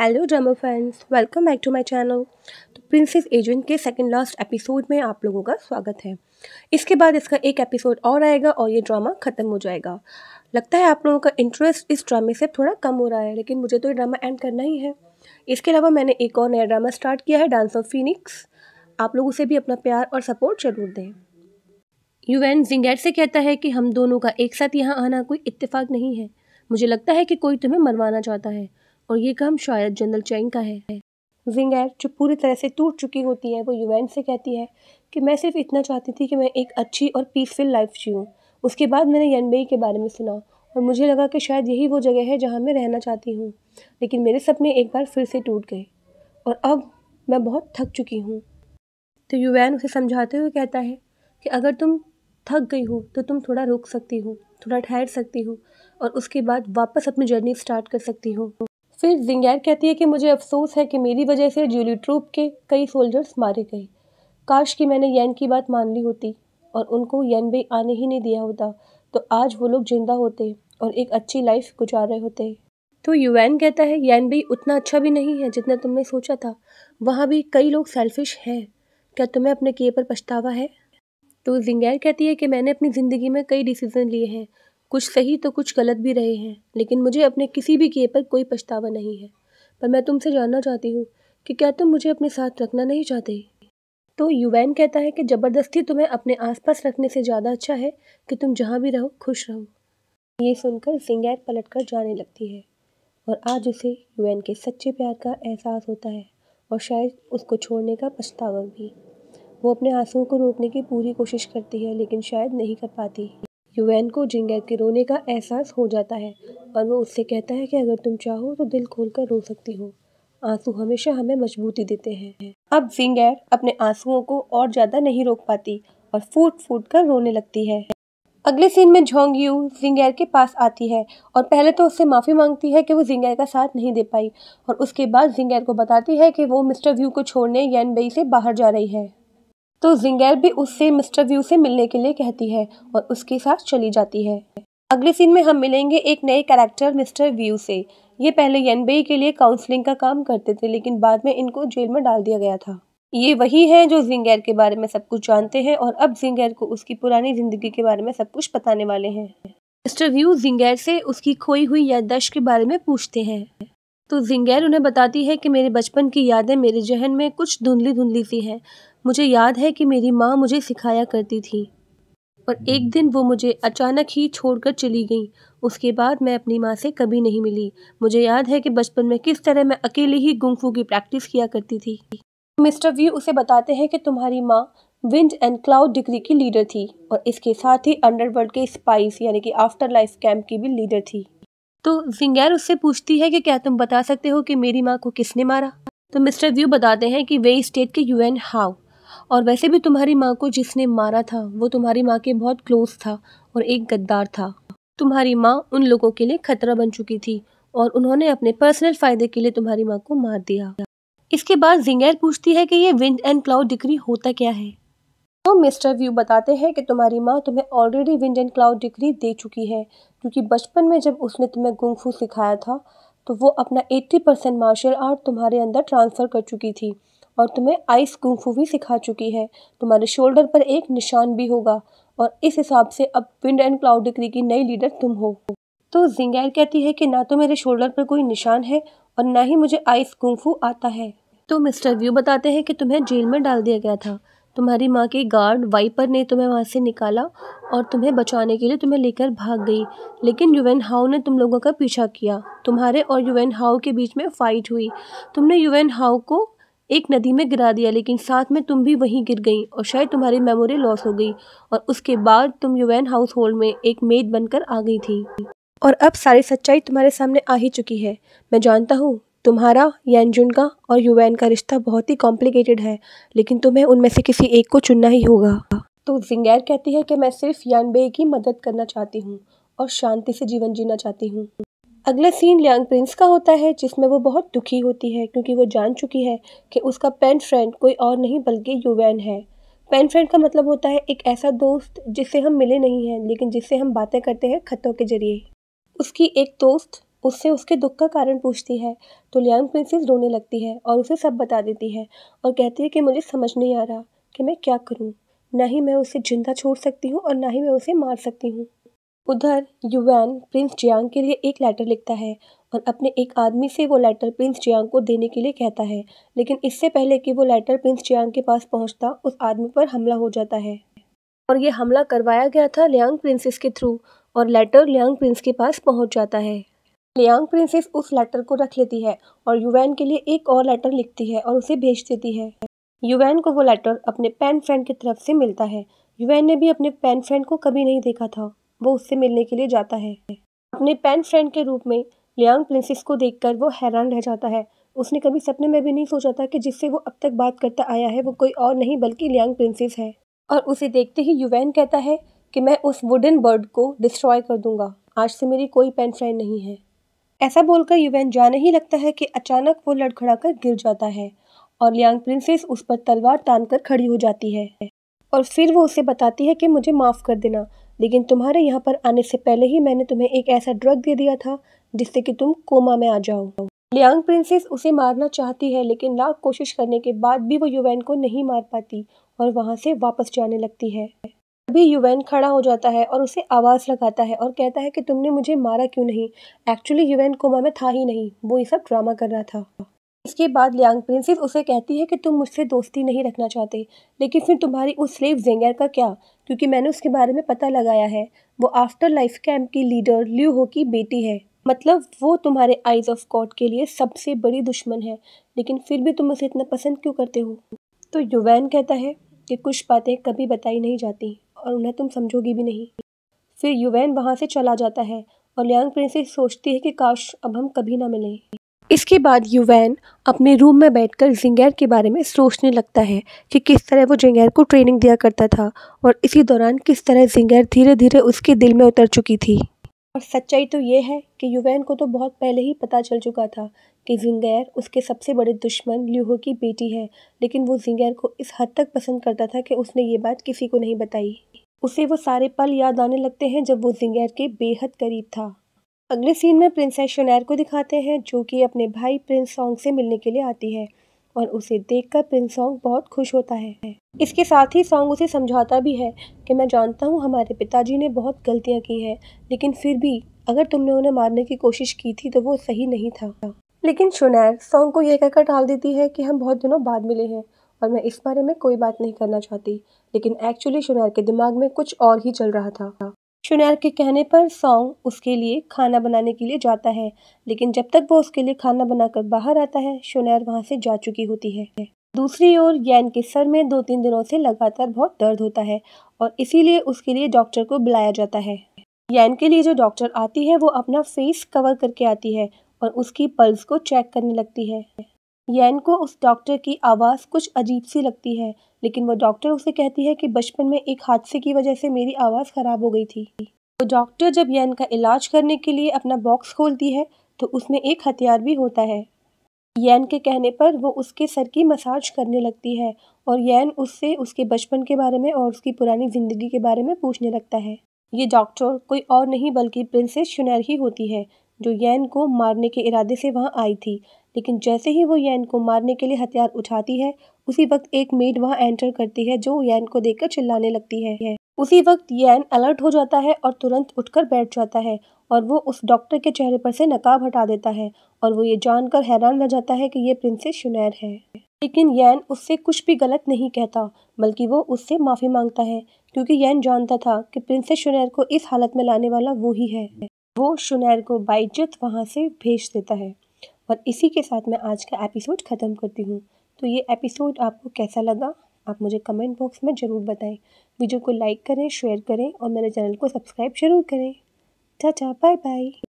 hello drama fans welcome back to my channel तो princess agent के second last episode में आप लोगों का स्वागत है इसके बाद इसका एक एपिसोड और आएगा और ये ड्रामा ख़त्म हो जाएगा लगता है आप लोगों का इंटरेस्ट इस ड्रामे से थोड़ा कम हो रहा है लेकिन मुझे तो ये ड्रामा एंड करना ही है इसके अलावा मैंने एक और नया ड्रामा स्टार्ट किया है डांस ऑफ फिनिक्स आप लोग उसे भी अपना प्यार और सपोर्ट जरूर दें यूएन जिंगैट से कहता है कि हम दोनों का एक साथ यहाँ आना कोई इत्तेफाक नहीं है मुझे लगता है कि कोई तुम्हें मरवाना चाहता है और ये गम शायद जनरल चैंग का है जिंगर जो पूरी तरह से टूट चुकी होती है वो यूएन से कहती है कि मैं सिर्फ इतना चाहती थी कि मैं एक अच्छी और पीसफुल लाइफ जीऊँ उसके बाद मैंने यनबेई के बारे में सुना और मुझे लगा कि शायद यही वो जगह है जहाँ मैं रहना चाहती हूँ लेकिन मेरे सपने एक बार फिर से टूट गए और अब मैं बहुत थक चुकी हूँ तो यूएन उसे समझाते हुए कहता है कि अगर तुम थक गई हो तो तुम थोड़ा रुक सकती हो थोड़ा ठहर सकती हो और उसके बाद वापस अपनी जर्नी स्टार्ट कर सकती हो फिर जिंगैर कहती है कि मुझे अफसोस है कि मेरी वजह से जूली ट्रूप के कई सोल्जर्स मारे गए काश कि मैंने यैन की बात मान ली होती और उनको यन भी आने ही नहीं दिया होता तो आज वो लोग जिंदा होते और एक अच्छी लाइफ गुजार रहे होते तो यूएन कहता है यन भी उतना अच्छा भी नहीं है जितना तुमने सोचा था वहाँ भी कई लोग सेल्फिश हैं क्या तुम्हें अपने किए पर पछतावा है तो जिंगैर कहती है कि मैंने अपनी ज़िंदगी में कई डिसीज़न लिए हैं कुछ सही तो कुछ गलत भी रहे हैं लेकिन मुझे अपने किसी भी किए पर कोई पछतावा नहीं है पर मैं तुमसे जानना चाहती हूँ कि क्या तुम मुझे अपने साथ रखना नहीं चाहते तो यूवैन कहता है कि ज़बरदस्ती तुम्हें अपने आसपास रखने से ज़्यादा अच्छा है कि तुम जहाँ भी रहो खुश रहो ये सुनकर सिंगैर पलट कर जाने लगती है और आज उसे यूएन के सच्चे प्यार का एहसास होता है और शायद उसको छोड़ने का पछतावा भी वो अपने आंसुओं को रोकने की पूरी कोशिश करती है लेकिन शायद नहीं कर पाती यूएन को जिंगेर के रोने का एहसास हो जाता है और वो उससे कहता है कि अगर तुम चाहो तो दिल खोल कर रो सकती हो आंसू हमेशा हमें मजबूती देते हैं अब जिंगेर अपने आंसुओं को और ज़्यादा नहीं रोक पाती और फूट फूट कर रोने लगती है अगले सीन में झोंग यू जिंगैर के पास आती है और पहले तो उससे माफ़ी मांगती है कि वो जिंगैर का साथ नहीं दे पाई और उसके बाद जिंगैर को बताती है कि वो मिस्टर व्यू को छोड़ने यन से बाहर जा रही है तो जिंगैर भी उससे मिस्टर व्यू से मिलने के लिए कहती है और उसके साथ चली जाती है अगले सीन में हम मिलेंगे एक नए कैरेक्टर मिस्टर व्यू से ये पहले यनबेई के लिए काउंसलिंग का काम करते थे लेकिन बाद में इनको जेल में डाल दिया गया था ये वही है जो जिंगैर के बारे में सब कुछ जानते हैं और अब जिंगैर को उसकी पुरानी जिंदगी के बारे में सब कुछ बताने वाले हैं मिस्टर व्यू जिंगैर से उसकी खोई हुई याददाश्त के बारे में पूछते हैं तो जिंगैर उन्हें बताती है कि मेरे बचपन की यादें मेरे जहन में कुछ धुंधली धुंधली सी हैं मुझे याद है कि मेरी माँ मुझे सिखाया करती थी और एक दिन वो मुझे अचानक ही छोड़कर चली गई उसके बाद मैं अपनी माँ से कभी नहीं मिली मुझे याद है कि बचपन में किस तरह मैं अकेले ही गुंगफू की प्रैक्टिस किया करती थी मिस्टर व्यू उसे बताते हैं कि तुम्हारी माँ विंड एंड क्लाउड डिग्री की लीडर थी और इसके साथ ही अंडरवर्ल्ड के स्पाइस यानी कि आफ्टर लाइफ कैंप की भी लीडर थी तो विंगैर उससे पूछती है कि क्या तुम बता सकते हो कि मेरी माँ को किसने मारा तो मिस्टर व्यू बताते हैं कि वे स्टेट के यू एन हाउ और वैसे भी तुम्हारी माँ को जिसने मारा था वो तुम्हारी माँ के बहुत क्लोज था और एक गद्दार था तुम्हारी माँ उन लोगों के लिए खतरा बन चुकी थी और उन्होंने अपने पर्सनल फ़ायदे के लिए तुम्हारी माँ को मार दिया इसके बाद जिंगैर पूछती है कि ये विंड एंड क्लाउड डिग्री होता क्या है तो मिस्टर व्यू बताते हैं कि तुम्हारी माँ तुम्हें already wind and cloud degree दे चुकी है क्योंकि बचपन में जब उसने तुम्हें गुंगफू सिखाया था तो वो अपना 80 परसेंट मार्शल आर्ट तुम्हारे अंदर ट्रांसफ़र कर चुकी थी और तुम्हें आइस गुंगफू भी सिखा चुकी है तुम्हारे शोल्डर पर एक निशान भी होगा और इस हिसाब से अब विंड एंड क्लाउड डिग्री की नई लीडर तुम हो तो जिंगैर कहती है कि ना तो मेरे शोल्डर पर कोई निशान है और ना ही मुझे आइस गुंगफू आता है तो मिस्टर व्यू बताते हैं कि तुम्हें जेल में डाल दिया गया था तुम्हारी माँ के गार्ड वाइपर ने तुम्हें वहाँ से निकाला और तुम्हें बचाने के लिए तुम्हें लेकर भाग गई लेकिन यूएन हाउ ने तुम लोगों का पीछा किया तुम्हारे और यूएन हाउ के बीच में फ़ाइट हुई तुमने यूएन हाउ को एक नदी में गिरा दिया लेकिन साथ में तुम भी वहीं गिर गई और शायद तुम्हारी मेमोरी लॉस हो गई और उसके बाद तुम यूएन हाउस होल्ड में एक मेड बनकर आ गई थी और अब सारी सच्चाई तुम्हारे सामने आ ही चुकी है मैं जानता हूँ तुम्हारा यैनजून का और यूवैन का रिश्ता बहुत ही कॉम्प्लिकेटेड है लेकिन तुम्हें उनमें से किसी एक को चुनना ही होगा तो जिंगैर कहती है कि मैं सिर्फ यानबे की मदद करना चाहती हूँ और शांति से जीवन जीना चाहती हूँ अगला सीन लियांग प्रिंस का होता है जिसमें वो बहुत दुखी होती है क्योंकि वो जान चुकी है कि उसका पेन फ्रेंड कोई और नहीं बल्कि यूवैन है पेन फ्रेंड का मतलब होता है एक ऐसा दोस्त जिससे हम मिले नहीं हैं लेकिन जिससे हम बातें करते हैं खतों के जरिए उसकी एक दोस्त उससे उसके दुख का कारण पूछती है तो लियांग प्रिंसेस रोने लगती है और उसे सब बता देती है और कहती है कि मुझे समझ नहीं आ रहा कि मैं क्या करूँ ना ही मैं उसे जिंदा छोड़ सकती हूँ और ना ही मैं उसे मार सकती हूँ उधर युवान प्रिंस जियांग के लिए एक लेटर लिखता है और अपने एक आदमी से वो लेटर प्रिंस जियांग को देने के लिए कहता है लेकिन इससे पहले कि वो लेटर प्रिंस जियांग के पास पहुंचता उस आदमी पर हमला हो जाता है और ये हमला करवाया गया था लियांग प्रिंसेस के थ्रू और लेटर लियांग प्रिंस के पास पहुंच जाता है लियांग प्रिंसेस उस लेटर को रख लेती है और यूवैन के लिए एक और लेटर लिखती है और उसे भेज देती है यूवैन को वो लेटर अपने पेन फ्रेंड की तरफ से मिलता है युवैन ने भी अपने पेन फ्रेंड को कभी नहीं देखा था वो उससे मिलने के लिए जाता है अपने पेन फ्रेंड के रूप में लियांग प्रिंसेस को देख वो हैरान रह जाता है उसने कभी सपने में भी नहीं सोचा था कि जिससे वो अब तक बात करता आया है वो कोई और नहीं बल्कि लियांग प्रिंसेस है और उसे देखते ही यूवैन कहता है कि मैं उस वुडन बर्ड को डिस्ट्रॉय कर दूंगा आज से मेरी कोई पेन फ्रेंड नहीं है ऐसा बोलकर युवेन जाने ही लगता है कि अचानक वो लड़खड़ा गिर जाता है और लियांग प्रिंसेस उस पर तलवार तान कर खड़ी हो जाती है और फिर वो उसे बताती है कि मुझे माफ़ कर देना लेकिन तुम्हारे यहाँ पर आने से पहले ही मैंने तुम्हें एक ऐसा ड्रग दे दिया था जिससे कि तुम कोमा में आ जाओ लियांग प्रिंसेस उसे मारना चाहती है लेकिन लाख कोशिश करने के बाद भी वो युवेन को नहीं मार पाती और वहाँ से वापस जाने लगती है तभी युवैन खड़ा हो जाता है और उसे आवाज़ लगाता है और कहता है कि तुमने मुझे मारा क्यों नहीं एक्चुअली युवैन कोमा में था ही नहीं वो ये सब ड्रामा कर रहा था इसके बाद लियांग प्रिंसेस उसे कहती है कि तुम मुझसे दोस्ती नहीं रखना चाहते लेकिन फिर तुम्हारी उस स्लेव जेंगर का क्या क्योंकि मैंने उसके बारे में पता लगाया है वो आफ्टर लाइफ कैंप की लीडर ल्यू हो की बेटी है मतलब वो तुम्हारे आइज ऑफ गॉड के लिए सबसे बड़ी दुश्मन है लेकिन फिर भी तुम उसे इतना पसंद क्यों करते हो तो युवैन कहता है कि कुछ बातें कभी बताई नहीं जाती और उन्हें तुम समझोगी भी नहीं फिर युवैन वहाँ से चला जाता है और लियांग प्रिंसेस सोचती है कि काश अब हम कभी ना मिलें इसके बाद युवैन अपने रूम में बैठकर जिंगैर के बारे में सोचने लगता है कि किस तरह वो जिंगैर को ट्रेनिंग दिया करता था और इसी दौरान किस तरह जिंगैर धीरे धीरे उसके दिल में उतर चुकी थी और सच्चाई तो ये है कि युवैन को तो बहुत पहले ही पता चल चुका था कि जिंगैर उसके सबसे बड़े दुश्मन ल्यूहो की बेटी है लेकिन वो जिंगैर को इस हद तक पसंद करता था कि उसने ये बात किसी को नहीं बताई उसे वो सारे पल याद आने लगते हैं जब वो जिंगैर के बेहद करीब था अगले सीन में प्रिंसेस शोनैर को दिखाते हैं जो कि अपने भाई प्रिंस सॉन्ग से मिलने के लिए आती है और उसे देखकर प्रिंस सॉन्ग बहुत खुश होता है इसके साथ ही सॉन्ग उसे समझाता भी है कि मैं जानता हूँ हमारे पिताजी ने बहुत गलतियाँ की हैं लेकिन फिर भी अगर तुमने उन्हें मारने की कोशिश की थी तो वो सही नहीं था लेकिन शुनैर सॉन्ग को यह कहकर टाल देती है कि हम बहुत दिनों बाद मिले हैं और मैं इस बारे में कोई बात नहीं करना चाहती लेकिन एक्चुअली शुनैर के दिमाग में कुछ और ही चल रहा था शुनैर के कहने पर सॉन्ग उसके लिए खाना बनाने के लिए जाता है लेकिन जब तक वो उसके लिए खाना बनाकर बाहर आता है शुनैर वहाँ से जा चुकी होती है दूसरी ओर यैन के सर में दो तीन दिनों से लगातार बहुत दर्द होता है और इसीलिए उसके लिए डॉक्टर को बुलाया जाता है यैन के लिए जो डॉक्टर आती है वो अपना फेस कवर करके आती है और उसकी पल्स को चेक करने लगती है यैन को उस डॉक्टर की आवाज़ कुछ अजीब सी लगती है लेकिन वो डॉक्टर उसे कहती है कि बचपन में एक हादसे की वजह से मेरी आवाज़ ख़राब हो गई थी वो डॉक्टर जब यैन का इलाज करने के लिए अपना बॉक्स खोलती है तो उसमें एक हथियार भी होता है यैन के कहने पर वो उसके सर की मसाज करने लगती है और यैन उससे उसके बचपन के बारे में और उसकी पुरानी ज़िंदगी के बारे में पूछने लगता है ये डॉक्टर कोई और नहीं बल्कि प्रिंसेस शुनैर ही होती है जो यैन को मारने के इरादे से वहाँ आई थी लेकिन जैसे ही वो यैन को मारने के लिए हथियार उठाती है उसी वक्त एक मेड वहाँ एंटर करती है जो यैन को देखकर चिल्लाने लगती है उसी वक्त यैन अलर्ट हो जाता है और तुरंत उठकर बैठ जाता है और वो उस डॉक्टर के चेहरे पर से नकाब हटा देता है और वो ये जानकर हैरान रह जाता है कि ये प्रिंसेस शुनैर है लेकिन यैन उससे कुछ भी गलत नहीं कहता बल्कि वो उससे माफ़ी मांगता है क्योंकि यैन जानता था कि प्रिंसेस शुनैर को इस हालत में लाने वाला वो ही है वो शुनैर को बाइज्जत वहाँ से भेज देता है और इसी के साथ मैं आज का एपिसोड ख़त्म करती हूँ तो ये एपिसोड आपको कैसा लगा आप मुझे कमेंट बॉक्स में ज़रूर बताएं वीडियो को लाइक करें शेयर करें और मेरे चैनल को सब्सक्राइब ज़रूर करें चाचा बाय बाय